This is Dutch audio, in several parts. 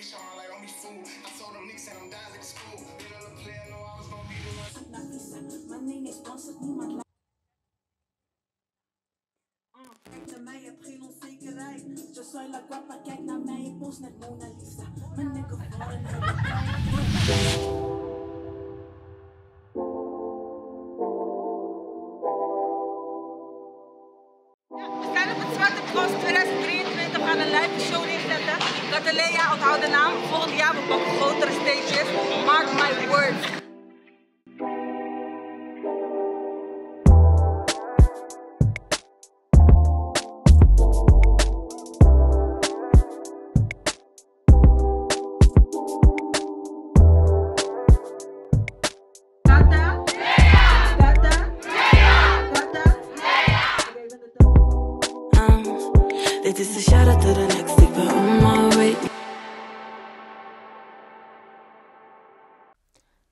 reach hard, like don't be fooled. I told them niggas and I'm dying at school. you on the player, know I was gonna be the one. My mm. name is sponsored me, my life. Je la guapa, post net Mona Adelea, onthoud de naam. Volgend jaar we pakken grotere stages. Mark my words.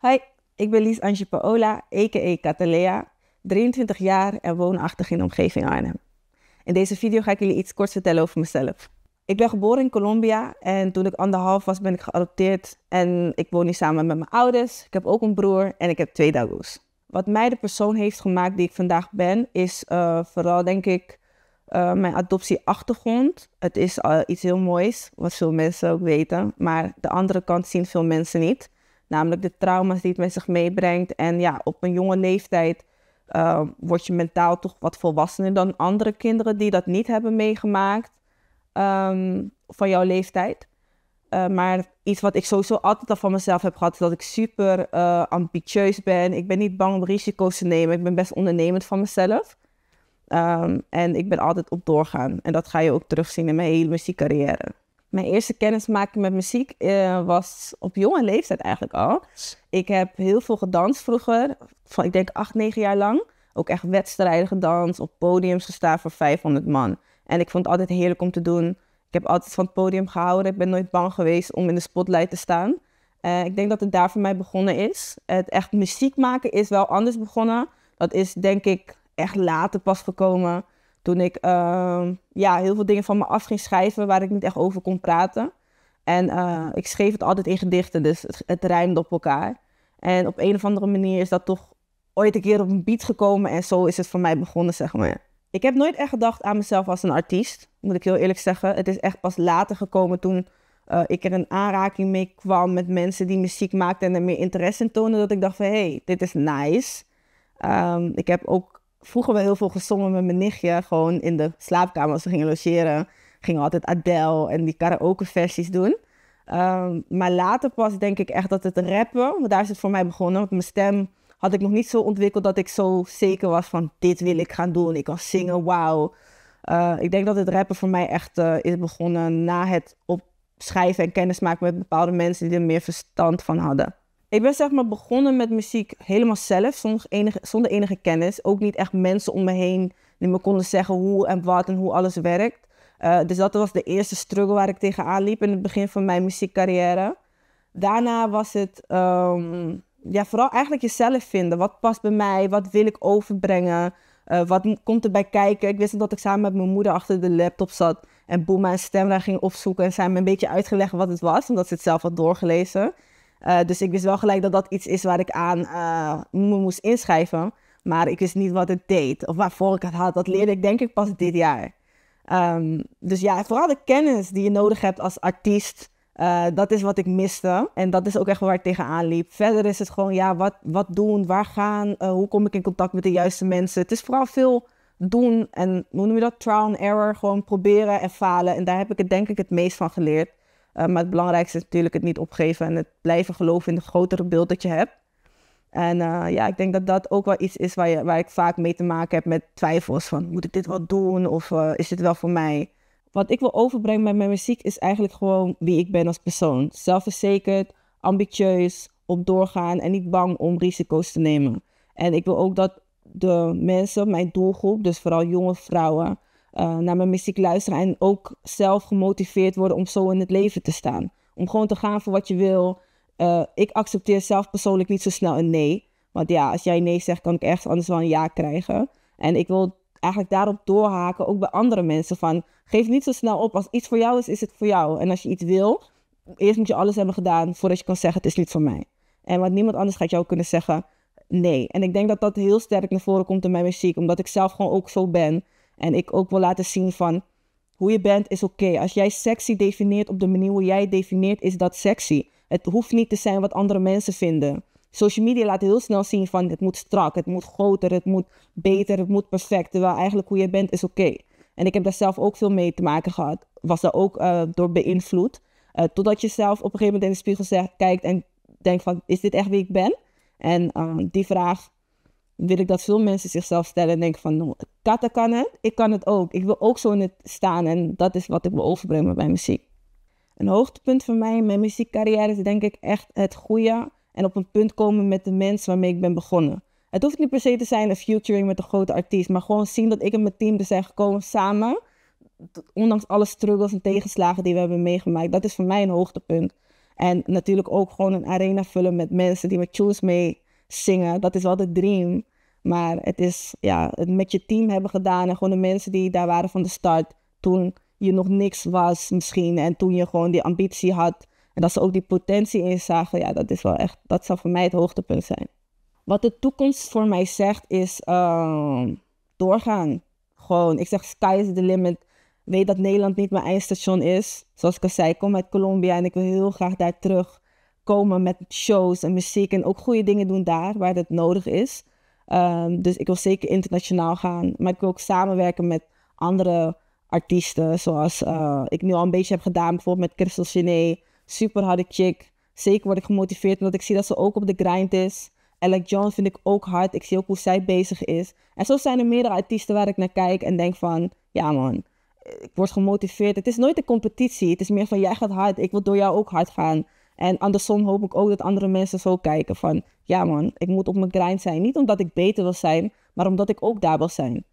Hi, ik ben Lies Angie Paola, a.k.a. Catalea, 23 jaar en woonachtig in de omgeving Arnhem. In deze video ga ik jullie iets kort vertellen over mezelf. Ik ben geboren in Colombia en toen ik anderhalf was ben ik geadopteerd en ik woon nu samen met mijn ouders. Ik heb ook een broer en ik heb twee doggo's. Wat mij de persoon heeft gemaakt die ik vandaag ben, is eh, vooral denk ik eh, mijn adoptieachtergrond. Het is eh, iets heel moois, wat veel mensen ook weten, maar de andere kant zien veel mensen niet. Namelijk de trauma's die het met zich meebrengt. En ja, op een jonge leeftijd eh, word je mentaal toch wat volwassener dan andere kinderen die dat niet hebben meegemaakt ehm, van jouw leeftijd. Eh, maar iets wat ik sowieso altijd al van mezelf heb gehad, is dat ik super eh, ambitieus ben. Ik ben niet bang om risico's te nemen. Ik ben best ondernemend van mezelf. Ehm, en ik ben altijd op doorgaan. En dat ga je ook terugzien in mijn hele muziekcarrière. Mijn eerste kennismaking met muziek eh, was op jonge leeftijd eigenlijk al. Ik heb heel veel gedanst vroeger, van ik denk acht, negen jaar lang. Ook echt wedstrijden gedanst, op podiums gestaan voor 500 man. En ik vond het altijd heerlijk om te doen. Ik heb altijd van het podium gehouden. Ik ben nooit bang geweest om in de spotlight te staan. Eh, ik denk dat het daar voor mij begonnen is. Het echt muziek maken is wel anders begonnen. Dat is denk ik echt later pas gekomen. Toen ik ehm, ja, heel veel dingen van me af ging schrijven waar ik niet echt over kon praten. En eh, ik schreef het altijd in gedichten, dus het, het rijmde op elkaar. En op een of andere manier is dat toch ooit een keer op een beat gekomen. En zo is het voor mij begonnen, zeg maar. Ik heb nooit echt gedacht aan mezelf als een artiest, moet ik heel eerlijk zeggen. Het is echt pas later gekomen toen eh, ik er een aanraking mee kwam met mensen die muziek maakten en er meer interesse in toonden. Dat ik dacht van, hé, hey, dit is nice. Ehm, ik heb ook vroeger wel heel veel gezongen met mijn nichtje. Gewoon in de slaapkamer als we gingen logeren. Gingen altijd Adele en die karaoke versies doen. Ehm, maar later pas denk ik echt dat het rappen, want daar is het voor mij begonnen. Want mijn stem had ik nog niet zo ontwikkeld dat ik zo zeker was van dit wil ik gaan doen. Ik kan zingen, wauw. Eh, ik denk dat het rappen voor mij echt eh, is begonnen na het opschrijven en kennismaken met bepaalde mensen die er meer verstand van hadden. Ik ben zeg maar begonnen met muziek helemaal zelf, zonder enige, zonder enige kennis. Ook niet echt mensen om me heen die me konden zeggen hoe en wat en hoe alles werkt. Eh, dus dat was de eerste struggle waar ik tegenaan liep in het begin van mijn muziekcarrière. Daarna was het ehm, ja, vooral eigenlijk jezelf vinden. Wat past bij mij? Wat wil ik overbrengen? Eh, wat komt erbij kijken? Ik wist dat ik samen met mijn moeder achter de laptop zat. En boem, mijn stemra ging opzoeken en zij me een beetje uitgelegd wat het was, omdat ze het zelf had doorgelezen. Eh, dus ik wist wel gelijk dat dat iets is waar ik aan eh, me moest inschrijven. Maar ik wist niet wat het deed of waarvoor ik het had. Dat leerde ik denk ik pas dit jaar. Ehm, dus ja, vooral de kennis die je nodig hebt als artiest. Eh, dat is wat ik miste. En dat is ook echt waar ik tegenaan liep. Verder is het gewoon, ja, wat, wat doen, waar gaan, hoe kom ik in contact met de juiste mensen. Het is vooral veel doen en hoe noem je dat? Trial and error. Gewoon proberen en falen. En daar heb ik het denk ik het meest van geleerd. Eh, maar het belangrijkste is natuurlijk het niet opgeven en het blijven geloven in het grotere beeld dat je hebt. En eh, ja, ik denk dat dat ook wel iets is waar, je, waar ik vaak mee te maken heb met twijfels van moet ik dit wel doen of eh, is dit wel voor mij? Wat ik wil overbrengen met mijn muziek is eigenlijk gewoon wie ik ben als persoon. Zelfverzekerd, ambitieus, op doorgaan en niet bang om risico's te nemen. En ik wil ook dat de mensen, mijn doelgroep, dus vooral jonge vrouwen, eh, naar mijn muziek luisteren en ook zelf gemotiveerd worden om zo in het leven te staan. Om gewoon te gaan voor wat je wil. Eh, ik accepteer zelf persoonlijk niet zo snel een nee. Want ja, als jij nee zegt, kan ik ergens anders wel een ja krijgen. En ik wil eigenlijk daarop doorhaken, ook bij andere mensen. Van geef niet zo snel op. Als iets voor jou is, is het voor jou. En als je iets wil, eerst moet je alles hebben gedaan voordat je kan zeggen: het is niet voor mij. En want niemand anders gaat jou kunnen zeggen nee. En ik denk dat dat heel sterk naar voren komt in mijn muziek, omdat ik zelf gewoon ook zo ben. En ik ook wil laten zien van hoe je bent is oké. Als jij sexy definieert op de manier hoe jij definieert, is dat sexy. Het hoeft niet te zijn wat andere mensen vinden. Social media laat heel snel zien van het moet strak, het moet groter, het moet beter, het moet perfect. Terwijl eigenlijk hoe je bent is oké. En ik heb daar zelf ook veel mee te maken gehad. Was daar ook eh, door beïnvloed. Eh, totdat je zelf op een gegeven moment in de spiegel zegt, kijkt en denkt van is dit echt wie ik ben? En eh, die vraag wil ik dat veel mensen zichzelf stellen en denken van, Tata nou, kan het, ik kan het ook. Ik wil ook zo in het staan en dat is wat ik wil overbrengen met mijn muziek. Een hoogtepunt voor mij in mijn muziekcarrière is denk ik echt het goede en op een punt komen met de mens waarmee ik ben begonnen. Het hoeft niet per se te zijn een futuring met een grote artiest, maar gewoon zien dat ik en mijn team er zijn gekomen samen, ondanks alle struggles en tegenslagen die we hebben meegemaakt. Dat is voor mij een hoogtepunt. En natuurlijk ook gewoon een arena vullen met mensen die met tunes mee zingen. Dat is wel de dream. Maar het is ja, het met je team hebben gedaan en gewoon de mensen die daar waren van de start. Toen je nog niks was misschien en toen je gewoon die ambitie had. En dat ze ook die potentie inzagen, Ja, dat is wel echt, dat zou voor mij het hoogtepunt zijn. Wat de toekomst voor mij zegt is ehm, doorgaan. Gewoon, ik zeg sky is the limit. Weet dat Nederland niet mijn eindstation is. Zoals ik al zei, ik kom uit Colombia en ik wil heel graag daar terug komen met shows en muziek en ook goede dingen doen daar waar dat nodig is. Ehm, dus ik wil zeker internationaal gaan, maar ik wil ook samenwerken met andere artiesten, zoals eh, ik nu al een beetje heb gedaan, bijvoorbeeld met Crystal Chenet, super harde chick. Zeker word ik gemotiveerd omdat ik zie dat ze ook op de grind is. Alec Jones vind ik ook hard. Ik zie ook hoe zij bezig is. En zo zijn er meerdere artiesten waar ik naar kijk en denk van, ja man, ik word gemotiveerd. Het is nooit een competitie. Het is meer van, jij gaat hard. Ik wil door jou ook hard gaan. En andersom hoop ik ook dat andere mensen zo kijken van... Ja man, ik moet op mijn grind zijn. Niet omdat ik beter wil zijn, maar omdat ik ook daar wil zijn.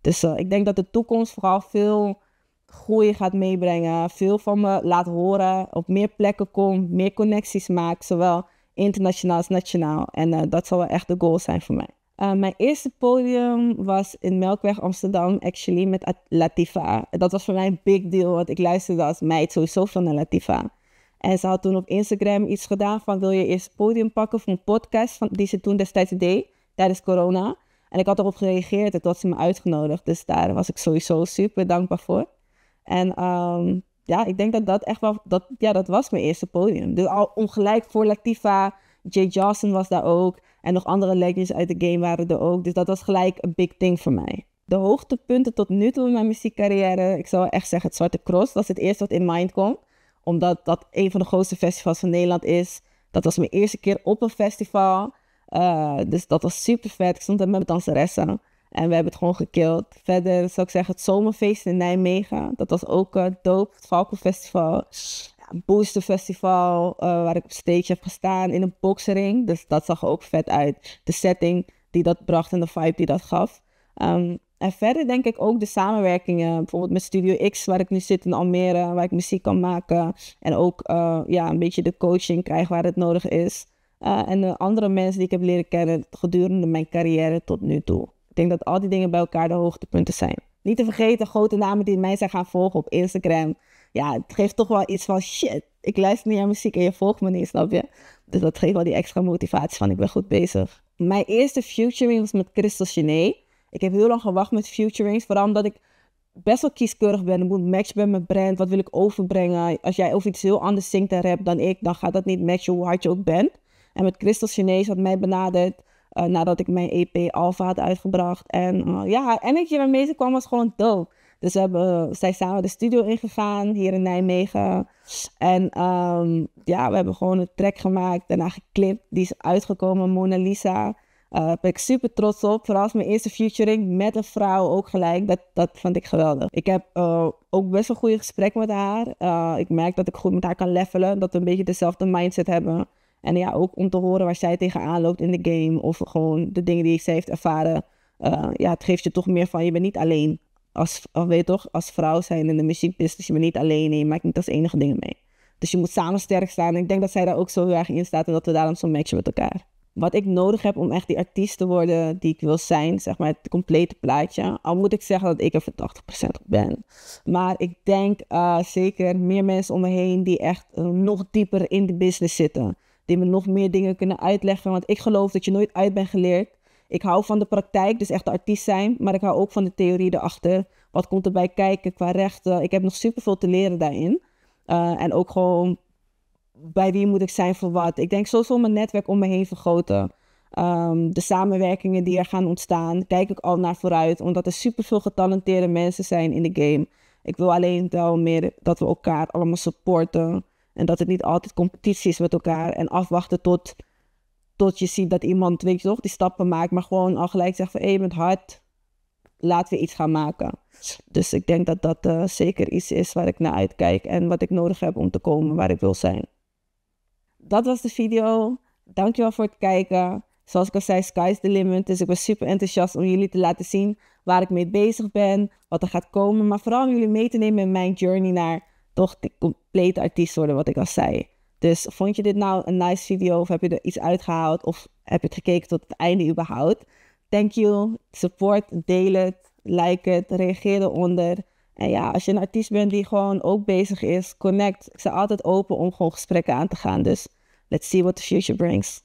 Dus eh, ik denk dat de toekomst vooral veel groei gaat meebrengen. Veel van me laat horen. Op meer plekken kom, meer connecties maak. Zowel internationaal als nationaal. En eh, dat zal wel echt de goal zijn voor mij. Eh, mijn eerste podium was in Melkweg Amsterdam, actually, met Latifa. Dat was voor mij een big deal, want ik luisterde als meid sowieso veel naar Latifa. En ze had toen op Instagram iets gedaan van wil je eerst het podium pakken voor een podcast van, die ze toen destijds deed tijdens corona. En ik had erop gereageerd en toen had ze me uitgenodigd. Dus daar was ik sowieso super dankbaar voor. En ehm, ja, ik denk dat dat echt wel, dat, ja, dat was mijn eerste podium. Dus al ongelijk voor Latifa, Jay Johnson was daar ook. En nog andere legends uit de game waren er ook. Dus dat was gelijk een big thing voor mij. De hoogtepunten tot nu toe in mijn muziekcarrière, ik zou echt zeggen het Zwarte Cross, dat is het eerste wat in mind komt omdat dat een van de grootste festivals van Nederland is. Dat was mijn eerste keer op een festival. Eh, dus dat was super vet. Ik stond met mijn danseressen. En we hebben het gewoon gekild. Verder zou ik zeggen, het zomerfeest in Nijmegen. Dat was ook uh, dope. Het Valkenfestival. Eh, waar ik op stage heb gestaan in een boksering. Dus dat zag ook vet uit. De setting die dat bracht en de vibe die dat gaf. Ehm, en verder denk ik ook de samenwerkingen, bijvoorbeeld met Studio X, waar ik nu zit in Almere, waar ik muziek kan maken. En ook eh, ja, een beetje de coaching krijg waar het nodig is. Eh, en de andere mensen die ik heb leren kennen gedurende mijn carrière tot nu toe. Ik denk dat al die dingen bij elkaar de hoogtepunten zijn. Niet te vergeten grote namen die mij zijn gaan volgen op Instagram. Ja, het geeft toch wel iets van shit. Ik luister niet naar muziek en je volgt me niet, snap je? Dus dat geeft wel die extra motivatie van ik ben goed bezig. Mijn eerste futuring was met Christel Genet. Ik heb heel lang gewacht met futurings, vooral omdat ik best wel kieskeurig ben. Ik moet matchen met mijn brand. Wat wil ik overbrengen? Als jij over iets heel anders zingt en rap dan ik, dan gaat dat niet matchen hoe hard je ook bent. En met Crystal Chinees had mij benaderd eh, nadat ik mijn EP Alpha had uitgebracht. En eh, ja, haar energy waarmee ze kwam was gewoon dope. Dus we hebben, eh, zij samen de studio ingegaan hier in Nijmegen. En ehm, ja, we hebben gewoon een track gemaakt, daarna geklipt. Die is uitgekomen, Mona Lisa. Eh, daar ben ik super trots op. Vooral als mijn eerste featuring met een vrouw ook gelijk. Dat, dat vond ik geweldig. Ik heb eh, ook best wel goede gesprekken met haar. Eh, ik merk dat ik goed met haar kan levelen. Dat we een beetje dezelfde mindset hebben. En ja, ook om te horen waar zij tegenaan loopt in de game. Of gewoon de dingen die zij heeft ervaren. ja, het geeft je toch meer van, je bent niet alleen. Als, weet toch, als vrouw zijn in de muziekbusiness, je bent niet alleen en je maakt niet als enige dingen mee. Dus je moet samen sterk staan. En ik denk dat zij daar ook zo heel erg in staat en dat we daarom zo'n matchen met elkaar wat ik nodig heb om echt die artiest te worden die ik wil zijn, zeg maar het complete plaatje. Al moet ik zeggen dat ik er voor 80% op ben. Maar ik denk eh, zeker meer mensen om me heen die echt nog dieper in de business zitten. Die me nog meer dingen kunnen uitleggen, want ik geloof dat je nooit uit bent geleerd. Ik hou van de praktijk, dus echt de artiest zijn, maar ik hou ook van de theorie erachter. Wat komt erbij kijken qua rechten? Ik heb nog superveel te leren daarin. Eh, en ook gewoon bij wie moet ik zijn voor wat. Ik denk sowieso mijn netwerk om me heen vergroten. Ehm, de samenwerkingen die er gaan ontstaan, kijk ik al naar vooruit. Omdat er superveel getalenteerde mensen zijn in de game. Ik wil alleen wel meer dat we elkaar allemaal supporten. En dat het niet altijd competitie is met elkaar. En afwachten tot, tot je ziet dat iemand, weet toch, die stappen maakt. Maar gewoon al gelijk zeggen van, hé, hey, met hart, laten we iets gaan maken. Dus ik denk dat dat eh, zeker iets is waar ik naar uitkijk. En wat ik nodig heb om te komen waar ik wil zijn dat was de video. Dankjewel voor het kijken. Zoals ik al zei, sky's the limit. Dus ik was super enthousiast om jullie te laten zien waar ik mee bezig ben, wat er gaat komen. Maar vooral om jullie mee te nemen in mijn journey naar toch de complete artiest worden, wat ik al zei. Dus vond je dit nou een nice video of heb je er iets uitgehaald of heb je het gekeken tot het einde überhaupt? Thank you. Support, deel het, like het, reageer eronder. En ja, als je een artiest bent die gewoon ook bezig is, connect. Ik sta altijd open om gewoon gesprekken aan te gaan. Dus let's see what the future brings.